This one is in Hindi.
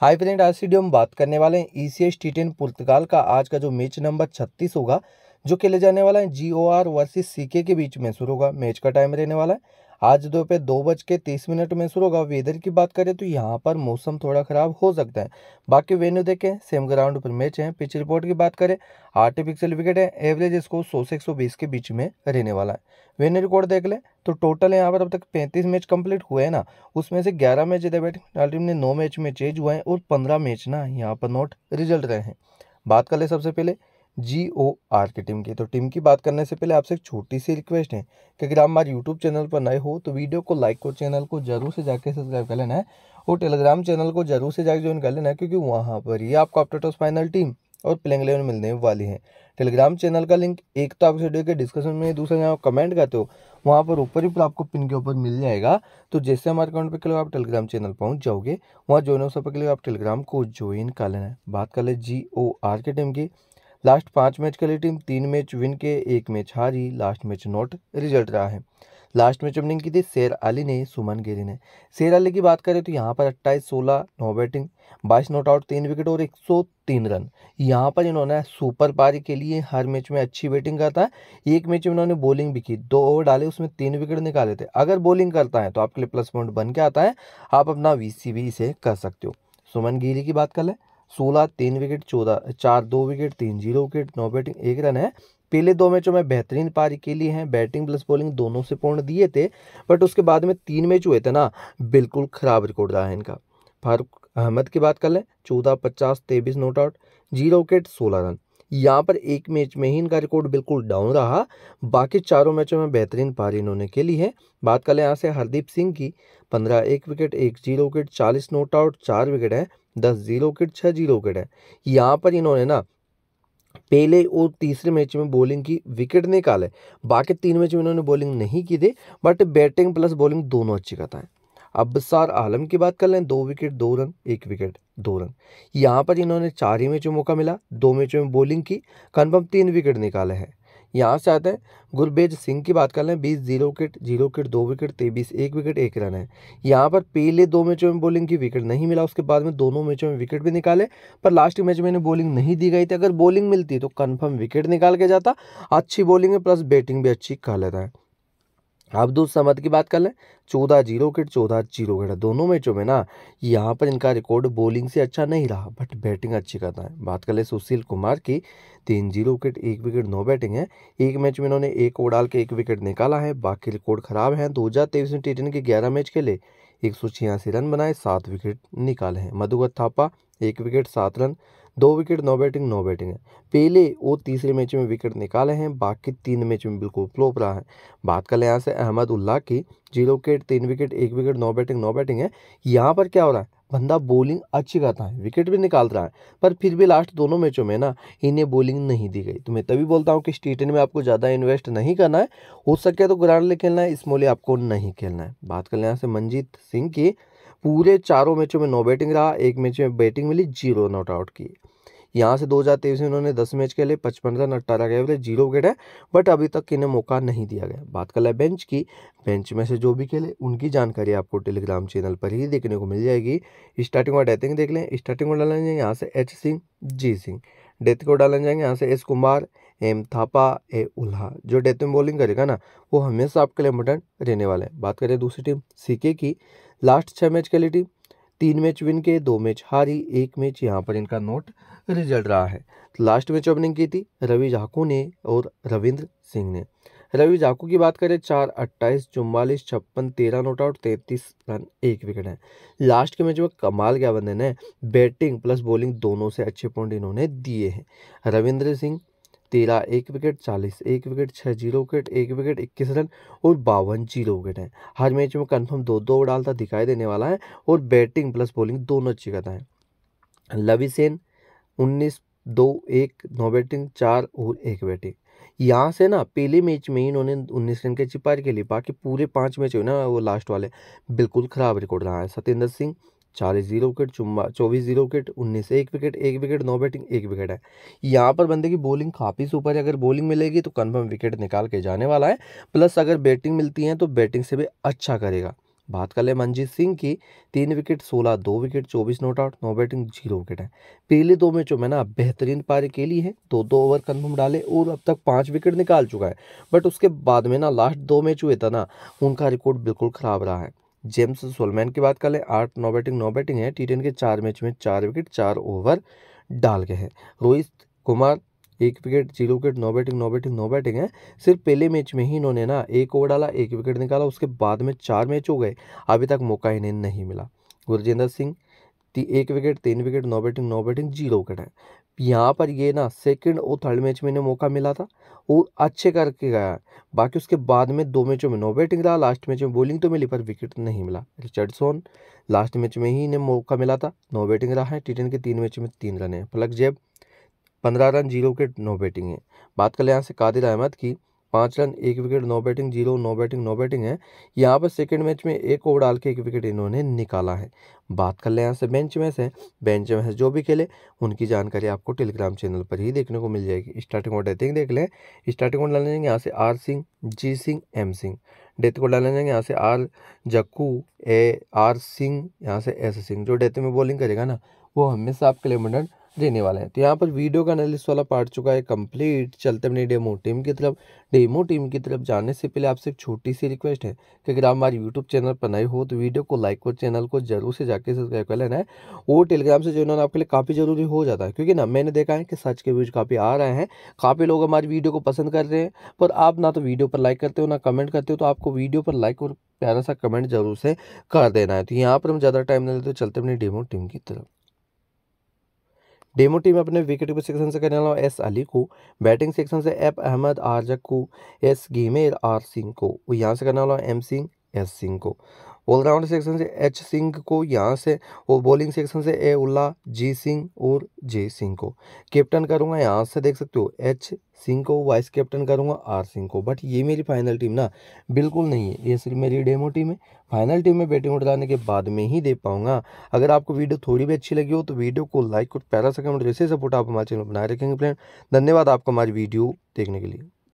हाई फ्रेंड आज वीडियो हम बात करने वाले हैं E C S T ten पुर्तगाल का आज का जो मैच नंबर छत्तीस होगा जो खेले जाने वाला है जी ओ आर वर्सेज सी के बीच में शुरू होगा मैच का टाइम रहने वाला है आज दोपहर दो बज के तीस मिनट में शुरू होगा वेदर की बात करें तो यहाँ पर मौसम थोड़ा ख़राब हो सकता है बाकी वेन्यू देखें सेम ग्राउंड पर मैच है पिच रिपोर्ट की बात करें आर्टिफिशियल विकेट है एवरेज इसको सौ से एक के बीच में रहने वाला है वेन्यू रिकॉर्ड देख लें तो टोटल यहाँ पर अब तक पैंतीस मैच कम्प्लीट हुए हैं ना उसमें से ग्यारह मैच इधर टीम ने नौ मैच में चेंज हुए हैं और पंद्रह मैच ना यहाँ पर नोट रिजल्ट रहे हैं बात कर ले सबसे पहले जी ओ आर की टीम की तो टीम की बात करने से पहले आपसे एक छोटी सी रिक्वेस्ट है कि अगर आप हमारे यूट्यूब चैनल पर नए हो तो वीडियो को लाइक और चैनल को जरूर से जाके सब्सक्राइब कर लेना है और टेलीग्राम चैनल को जरूर से जाके ज्वाइन कर लेना है क्योंकि वहाँ पर ही आपको अपटेटोस फाइनल टीम और प्लेइंग इलेवन मिलने वाली है टेलीग्राम चैनल का लिंक एक तो आपके वीडियो के डिस्कशन में दूसरा जहाँ कमेंट करते हो वहाँ पर ऊपर ही आपको पिन के ऊपर मिल जाएगा तो जैसे हमारे अकाउंट पर क्लिक आप टेलीग्राम चैनल पहुँच जाओगे वहाँ ज्वाइन हो सबके लिए आप टेलीग्राम को ज्वाइन कर लेना है बात कर ले G O R K team की लास्ट पाँच मैच के लिए टीम तीन मैच विन के एक मैच हारी लास्ट मैच नॉट रिजल्ट रहा है लास्ट मैच ओपनिंग की थी शेर अली ने सुमन गिरी ने शेर अली की बात करें तो यहाँ पर 28 16 नौ बैटिंग 22 नॉट आउट तीन विकेट और 103 रन यहाँ पर इन्होंने सुपर पारी के लिए हर मैच में अच्छी बैटिंग करता है एक मैच में इन्होंने बॉलिंग भी की दो ओवर डाले उसमें तीन विकेट निकाले थे अगर बॉलिंग करता है तो आपके लिए प्लस पॉइंट बन के आता है आप अपना वी इसे कर सकते हो सुमन गिरी की बात कर लें सोलह तीन विकेट चौदह चार दो विकेट तीन जीरो विकेट नौ बैटिंग एक रन है पहले दो मैचों में बेहतरीन पारी के लिए हैं बैटिंग प्लस बॉलिंग दोनों से पूर्ण दिए थे बट उसके बाद में तीन मैच हुए थे ना बिल्कुल ख़राब रिकॉर्ड रहा है इनका फारूक अहमद की बात कर लें चौदह पचास तेईस नोट आउट जीरो विकेट सोलह रन यहाँ पर एक मैच में ही इनका रिकॉर्ड बिल्कुल डाउन रहा बाकी चारों मैचों में बेहतरीन पारी इन्होंने खेली है बात कर लें यहाँ से हरदीप सिंह की पंद्रह एक विकेट एक जीरो विकेट चालीस नोट आउट चार विकेट है दस जीरो विकेट छः जीरो विकेट है यहाँ पर इन्होंने ना पहले और तीसरे मैच में बॉलिंग की विकेट निकाले बाकी तीन मैच में इन्होंने बॉलिंग नहीं की थी बट बैटिंग प्लस बॉलिंग दोनों अच्छी करता है अबसार आलम की बात कर लें दो विकेट दो रन एक विकेट दो रन यहाँ पर इन्होंने चार ही मैचों मौका मिला दो मैचों में बॉलिंग की कन्फर्म तीन विकेट निकाले हैं यहाँ से आते हैं गुरबेज सिंह की बात कर लें बीस जीरो विकेट जीरो विकेट दो विकेट तेईस एक विकेट एक रन है यहाँ पर पहले दो मैचों में बॉलिंग की विकेट नहीं मिला उसके बाद में दोनों मैचों में विकेट भी निकाले पर लास्ट मैच में इन्हें बॉलिंग नहीं दी गई थी अगर बॉलिंग मिलती तो कन्फर्म विकेट निकाल के जाता अच्छी बॉलिंग है प्लस बैटिंग भी अच्छी कर लेता है आप दूध समद की बात कर लें चौदह जीरो विकेट चौदह जीरो विकेट दोनों मैचों में ना यहाँ पर इनका रिकॉर्ड बॉलिंग से अच्छा नहीं रहा बट बैटिंग अच्छी करता है बात कर ले सुशील कुमार की तीन जीरो विकेट एक विकेट नौ बैटिंग है एक मैच में इन्होंने एक ओवर डाल के एक विकेट निकाला है बाकी रिकॉर्ड खराब है दो हज़ार तेईस में टी के ग्यारह मैच खेले एक सौ छियासी रन बनाए सात विकेट निकाले हैं मधुगत थापा एक विकेट सात रन दो wicket no batting no batting है पहले वो तीसरे मैच में विकेट निकाले हैं बाकी तीन मैच में बिल्कुल फ्लोप रहा है बात कर लें यहाँ से अहमद उल्ला की जीरो विकेट तीन विकेट एक wicket no batting no batting है यहाँ पर क्या हो रहा है बंदा बॉलिंग अच्छी करता है विकेट भी निकाल रहा है पर फिर भी लास्ट दोनों मैचों में ना इन्हें बॉलिंग नहीं दी गई तो मैं तभी बोलता हूँ कि स्टेट में आपको ज़्यादा इन्वेस्ट नहीं करना है हो सके तो ग्राउंड ले खेलना है इसमोली आपको नहीं खेलना है बात कर लें यहाँ से मंजीत सिंह की पूरे चारों मैचों में नौ बैटिंग रहा एक मैच में बैटिंग मिली जीरो नॉट आउट की यहाँ से दो हज़ार तेईस में उन्होंने दस मैच खेले पचपन रन अट्ठारह के बोले जीरो विकेट है बट अभी तक इन्हें मौका नहीं दिया गया बात कर ले बेंच की बेंच में से जो भी खेले उनकी जानकारी आपको टेलीग्राम चैनल पर ही देखने को मिल जाएगी स्टार्टिंग और डेथिंग देख लें स्टार्टिंग को डाला जाएंगे यहाँ से H Singh G Singh death को डाला जाएंगे यहाँ से S Kumar M Thapa A Ullah जो डेथ में बॉलिंग करेगा ना वो हमेशा आपके लिए इम्पोर्टेंट रहने वाला है बात करें दूसरी टीम सीके की लास्ट छः मैच के लिए टीम तीन मैच विन के दो मैच हारी एक मैच यहाँ पर इनका नोट रिजल्ट रहा है तो लास्ट मैच ओपनिंग की थी रवि झाकू ने और रविंद्र सिंह ने रवि झाकू की बात करें चार अट्ठाईस चुम्बालीस छप्पन तेरह नोट आउट तैंतीस रन एक विकेट है लास्ट के मैच में कमाल क्या बंदे ने बैटिंग प्लस बॉलिंग दोनों से अच्छे पॉइंट इन्होंने दिए हैं रविंद्र सिंह तेरह एक विकेट चालीस एक विकेट छः जीरो विकेट एक विकेट इक्कीस रन और बावन जीरो विकेट हैं हर मैच में कंफर्म दो दो डालता दिखाई देने वाला है और बैटिंग प्लस बॉलिंग दोनों अच्छी करता है लवी सेन उन्नीस दो एक नौ बैटिंग चार और एक बैटिंग यहाँ से ना पहले मैच में ही इन्होंने उन्नीस रन के छिपा के लिए बाकी पूरे पाँच मैच हुए ना वो लास्ट वाले बिल्कुल ख़राब रिकॉर्ड रहा है सत्येंद्र सिंह चालीस जीरो विकेट चुम्बा चौबीस जीरो विकेट उन्नीस एक विकेट एक विकेट नौ बैटिंग एक विकेट है यहाँ पर बंदे की बॉलिंग काफ़ी सुपर है अगर बॉलिंग मिलेगी तो कन्फर्म विकेट निकाल के जाने वाला है प्लस अगर बैटिंग मिलती है तो बैटिंग से भी अच्छा करेगा बात कर ले मनजीत सिंह की तीन विकेट सोलह दो विकेट चौबीस नॉट आउट नौ बैटिंग जीरो विकेट है पहले दो मैचों में ना बेहतरीन पारी के लिए है दो दो ओवर कन्फर्म डाले और अब तक पाँच विकेट निकाल चुका है बट उसके बाद में ना लास्ट दो मैच हुए था ना उनका रिकॉर्ड बिल्कुल ख़राब रहा है जेम्स सोलमैन की बात कर लें आठ नौ बैटिंग नौ बैटिंग है टी के चार मैच में चार विकेट चार ओवर डाल गए हैं रोहित कुमार एक विकेट जीरो विकेट नौ बैटिंग नौ बैटिंग नौ बैटिंग है सिर्फ पहले मैच में ही इन्होंने ना एक ओवर डाला एक विकेट निकाला उसके बाद में चार मैच हो गए अभी तक मौका इन्हें नहीं मिला गुरजेंद्र सिंह ती एक विकेट तीन विकेट नौ बैटिंग नौ बैटिंग जीरो विकेट है यहाँ पर ये ना सेकंड और थर्ड मैच में इन्हें मौका मिला था और अच्छे करके गया बाकी उसके बाद में दो मैचों में नो बैटिंग रहा लास्ट मैच में बॉलिंग तो मिली पर विकेट नहीं मिला रिचर्डसोन लास्ट मैच में ही इन्हें मौका मिला था नो बैटिंग रहा है टी के तीन मैच में तीन रन है फलक जैब पंद्रह run zero wicket no batting है बात कर लें यहाँ से कादिर अहमद की पाँच रन एक विकेट नौ बैटिंग जीरो नौ बैटिंग नौ बैटिंग है यहाँ पर सेकेंड मैच में एक ओवर डाल के एक विकेट इन्होंने निकाला है बात कर ले यहाँ से बेंच में से बेंच में से जो भी खेले उनकी जानकारी आपको टेलीग्राम चैनल पर ही देखने को मिल जाएगी स्टार्टिंग ऑर्डर डेथिंग देख लें स्टार्टिंग ऑर्डर डाले जाएंगे यहाँ से R Singh G Singh M Singh death को डाले जाएंगे यहाँ से R Jakku A R Singh यहाँ से एस सिंह जो डेथ में बॉलिंग करेगा ना वो हमेशा आपके लिए मंडन देने वाले हैं तो यहाँ पर वीडियो का एनालिस वाला पार्ट चुका है कंप्लीट चलते अपनी डेमो टीम की तरफ डेमो टीम की तरफ जाने से पहले आपसे एक छोटी सी रिक्वेस्ट है कि अगर आप हमारे यूट्यूब चैनल पर नए हो तो वीडियो को लाइक और चैनल को जरूर से जाके सब्सक्राइब कर लेना है और टेलीग्राम से जुड़ना आपके लिए काफ़ी ज़रूरी हो जाता है क्योंकि ना मैंने देखा है कि सच के व्यूज काफ़ी आ रहे हैं काफ़ी लोग हमारी वीडियो को पसंद कर रहे हैं पर आप ना तो वीडियो पर लाइक करते हो ना कमेंट करते हो तो आपको वीडियो पर लाइक और प्यारा सा कमेंट जरूर से कर देना है तो यहाँ पर हम ज़्यादा टाइम नहीं लेते तो चलते अपनी डेमो टीम की तरफ डेमो टीम अपने विकेट कीपर सेक्शन से करने वाला एस अली को बैटिंग सेक्शन से एफ अहमद आरजक को एस गेमेर आर सिंह को यहाँ से करने वाला एम सिंह एस सिंह को ऑलराउंड सेक्शन से एच सिंह को यहाँ से और बॉलिंग सेक्शन से ए उल्ला जी सिंह और जे सिंह को कैप्टन करूँगा यहाँ से देख सकते हो एच सिंह को वाइस कैप्टन करूँगा आर सिंह को बट ये मेरी फाइनल टीम ना बिल्कुल नहीं है ये सिर्फ मेरी डेमो टीम है फाइनल टीम में बैटिंग उठ के बाद में ही दे पाऊँगा अगर आपको वीडियो थोड़ी भी अच्छी लगी हो तो वीडियो को लाइक और पहला सेकेंड जैसे सपोर्ट आप हमारे चैनल बनाए रखेंगे फ्रेंड धन्यवाद आपको हमारी वीडियो देखने के लिए